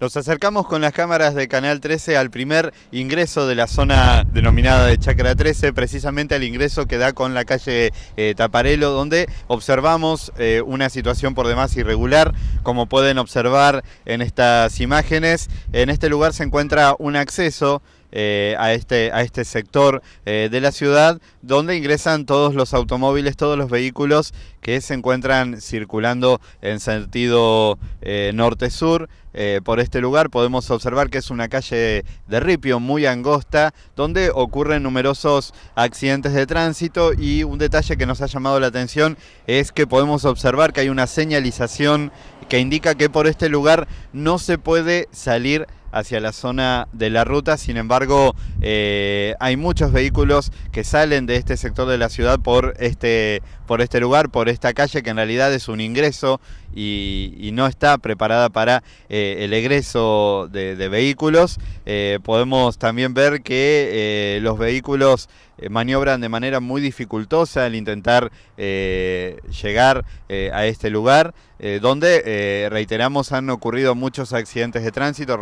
Nos acercamos con las cámaras de Canal 13 al primer ingreso de la zona denominada de Chacra 13, precisamente al ingreso que da con la calle eh, Taparelo, donde observamos eh, una situación por demás irregular. Como pueden observar en estas imágenes, en este lugar se encuentra un acceso eh, a, este, a este sector eh, de la ciudad, donde ingresan todos los automóviles, todos los vehículos que se encuentran circulando en sentido eh, norte-sur. por este lugar podemos observar que es una calle de ripio muy angosta, donde ocurren numerosos accidentes de tránsito y un detalle que nos ha llamado la atención es que podemos observar que hay una señalización que indica que por este lugar no se puede salir hacia la zona de la ruta. Sin embargo, eh, hay muchos vehículos que salen de este sector de la ciudad por este, por este lugar, por esta calle, que en realidad es un ingreso y, no está preparada para eh, el egreso de, vehículos. Eh, podemos también ver que los vehículos maniobran de manera muy dificultosa al intentar llegar a este lugar, donde, reiteramos, han ocurrido muchos accidentes de tránsito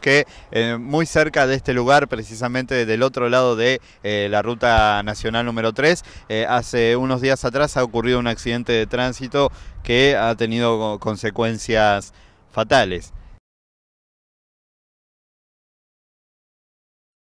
que eh, muy cerca de este lugar, precisamente del otro lado de eh, la ruta nacional número 3, eh, hace unos días atrás ha ocurrido un accidente de tránsito que ha tenido consecuencias fatales.